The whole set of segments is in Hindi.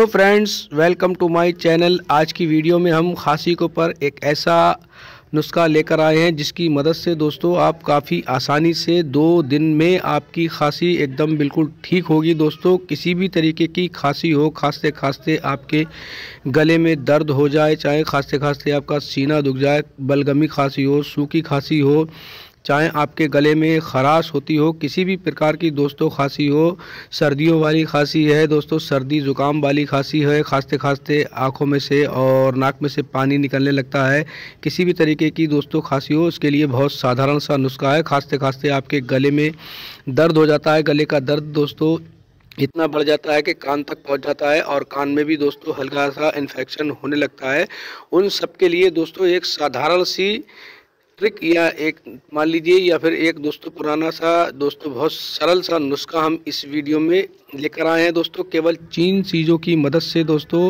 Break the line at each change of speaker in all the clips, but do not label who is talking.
hello friends welcome to my channel आज की वीडियो में हम खांसी को पर एक ऐसा नुस्खा लेकर आए हैं जिसकी मदद से दोस्तों आप काफ़ी आसानी से दो दिन में आपकी खांसी एकदम बिल्कुल ठीक होगी दोस्तों किसी भी तरीके की खांसी हो खांसते खांसते आपके गले में दर्द हो जाए चाहे खांसते खांसते आपका सीना दुख जाए बलगमी खांसी हो सूखी खांसी हो चाहे आपके गले में खराश होती हो किसी भी प्रकार की दोस्तों खांसी हो सर्दियों वाली खांसी है दोस्तों सर्दी ज़ुकाम वाली खांसी है खांसते खांसते आँखों में से और नाक में से पानी निकलने लगता है किसी भी तरीके की दोस्तों खांसी हो उसके लिए बहुत साधारण सा नुस्खा है खांसते खांसते आपके गले में दर्द हो जाता है गले का दर्द दोस्तों इतना बढ़ जाता है कि कान तक पहुंच जाता है और कान में भी दोस्तों हल्का सा इन्फेक्शन होने लगता है उन सब के लिए दोस्तों एक साधारण सी ट्रिक या एक मान लीजिए या फिर एक दोस्तों पुराना सा दोस्तों बहुत सरल सा नुस्खा हम इस वीडियो में लेकर आए हैं दोस्तों केवल चीन चीज़ों की मदद से दोस्तों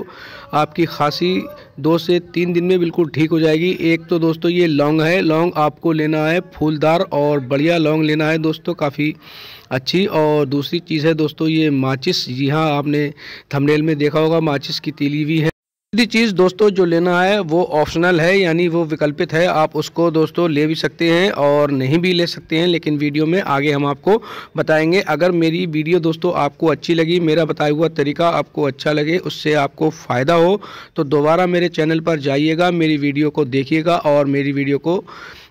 आपकी खांसी दो से तीन दिन में बिल्कुल ठीक हो जाएगी एक तो दोस्तों ये लौंग है लौंग आपको लेना है फूलदार और बढ़िया लौंग लेना है दोस्तों काफ़ी अच्छी और दूसरी चीज़ है दोस्तों ये माचिस जी हाँ आपने थमनेल में देखा होगा माचिस की तीली भी है दूसरी चीज़ दोस्तों जो लेना है वो ऑप्शनल है यानी वो विकल्पित है आप उसको दोस्तों ले भी सकते हैं और नहीं भी ले सकते हैं लेकिन वीडियो में आगे हम आपको बताएंगे अगर मेरी वीडियो दोस्तों आपको अच्छी लगी मेरा बताया हुआ तरीका आपको अच्छा लगे उससे आपको फ़ायदा हो तो दोबारा मेरे चैनल पर जाइएगा मेरी वीडियो को देखिएगा और मेरी वीडियो को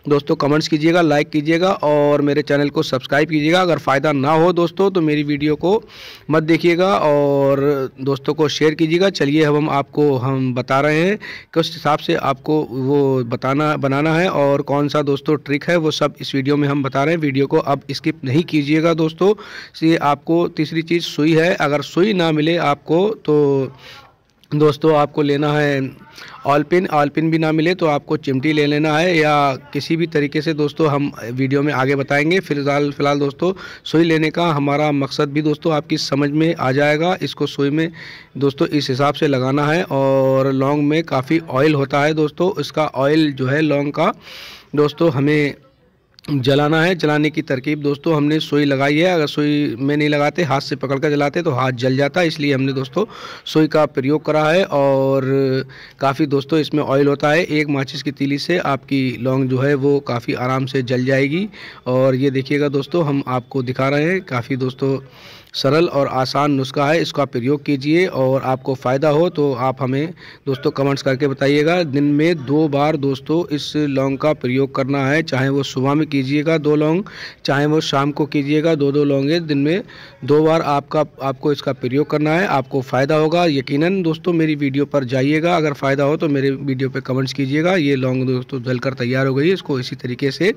दोस्तों कमेंट्स कीजिएगा लाइक कीजिएगा और मेरे चैनल को सब्सक्राइब कीजिएगा अगर फ़ायदा ना हो दोस्तों तो मेरी वीडियो को मत देखिएगा और दोस्तों को शेयर कीजिएगा चलिए हम आपको हम बता रहे हैं किस हिसाब से आपको वो बताना बनाना है और कौन सा दोस्तों ट्रिक है वो सब इस वीडियो में हम बता रहे हैं वीडियो को अब स्किप नहीं कीजिएगा दोस्तों इसलिए आपको तीसरी चीज़ सुई है अगर सुई ना मिले आपको तो दोस्तों आपको लेना है ऑलपिन ऑलपिन भी ना मिले तो आपको चिमटी ले लेना है या किसी भी तरीके से दोस्तों हम वीडियो में आगे बताएंगे फिलहाल फिलहाल दोस्तों सुई लेने का हमारा मकसद भी दोस्तों आपकी समझ में आ जाएगा इसको सुई में दोस्तों इस हिसाब से लगाना है और लॉन्ग में काफ़ी ऑयल होता है दोस्तों इसका ऑयल जो है लॉन्ग का दोस्तों हमें जलाना है जलाने की तरकीब दोस्तों हमने सोई लगाई है अगर सोई में नहीं लगाते हाथ से पकड़ कर जलाते तो हाथ जल जाता है इसलिए हमने दोस्तों सोई का प्रयोग करा है और काफ़ी दोस्तों इसमें ऑयल होता है एक माचिस की तीली से आपकी लौंग जो है वो काफ़ी आराम से जल जाएगी और ये देखिएगा दोस्तों हम आपको दिखा रहे हैं काफ़ी दोस्तों सरल और आसान नुस्खा है इसका प्रयोग कीजिए और आपको फ़ायदा हो तो आप हमें दोस्तों कमेंट्स करके बताइएगा दिन में दो बार दोस्तों इस लौंग का प्रयोग करना है चाहे वो सुबह में कीजिएगा दो लौंग चाहे वो शाम को कीजिएगा दो दो लौंगे दिन में दो बार आपका आपको इसका प्रयोग करना है आपको फ़ायदा होगा यकीन दोस्तों मेरी वीडियो पर जाइएगा अगर फ़ायदा हो तो मेरे वीडियो पर कमेंट्स कीजिएगा ये लौंग दोस्तों जलकर तैयार हो गई इसको इसी तरीके से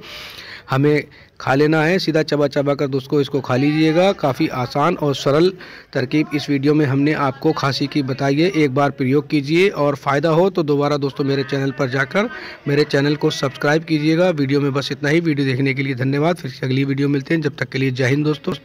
हमें खा लेना है सीधा चबा चबा कर दोस्तों इसको खा लीजिएगा काफ़ी आसान आसान और सरल तरकीब इस वीडियो में हमने आपको खांसी की बताई है एक बार प्रयोग कीजिए और फ़ायदा हो तो दोबारा दोस्तों मेरे चैनल पर जाकर मेरे चैनल को सब्सक्राइब कीजिएगा वीडियो में बस इतना ही वीडियो देखने के लिए धन्यवाद फिर अगली वीडियो मिलते हैं जब तक के लिए जय हिंद दोस्तों